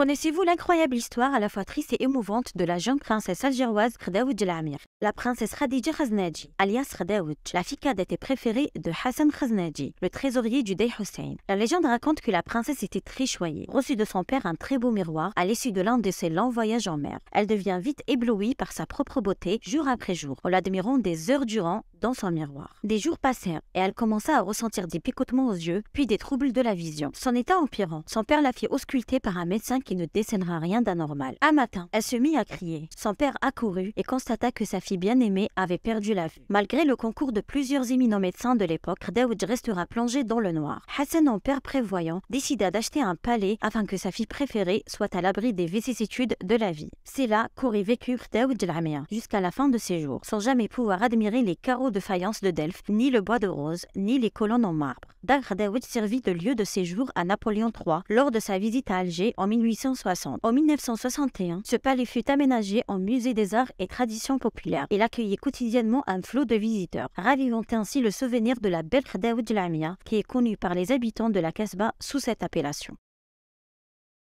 Connaissez-vous l'incroyable histoire à la fois triste et émouvante de la jeune princesse algéroise Khadaouj lamir La princesse Khadija Khaznaji, alias Khadaouj, la fille cadette et préférée de Hassan Khaznaji, le trésorier du Dey Hussein. La légende raconte que la princesse était très choyée, reçue de son père un très beau miroir à l'issue de l'un de ses longs voyages en mer. Elle devient vite éblouie par sa propre beauté jour après jour, en l'admirant des heures durant dans son miroir. Des jours passèrent et elle commença à ressentir des picotements aux yeux, puis des troubles de la vision. Son état empirant, son père la fit ausculter par un médecin qui ne décènera rien d'anormal. Un matin, elle se mit à crier. Son père accourut et constata que sa fille bien-aimée avait perdu la vue. Malgré le concours de plusieurs éminents médecins de l'époque, Daoud restera plongé dans le noir. Hassan, en père prévoyant, décida d'acheter un palais afin que sa fille préférée soit à l'abri des vicissitudes de la vie. C'est là qu'aurait vécu Daoud Lamia jusqu'à la fin de ses jours, sans jamais pouvoir admirer les carreaux de faïence de Delphes, ni le bois de rose, ni les colonnes en marbre. Dagradewitz servit de lieu de séjour à Napoléon III lors de sa visite à Alger en 1860. En 1961, ce palais fut aménagé en musée des arts et traditions populaires. Il accueillait quotidiennement un flot de visiteurs, ravivant ainsi le souvenir de la belle Lamia qui est connue par les habitants de la Casbah sous cette appellation.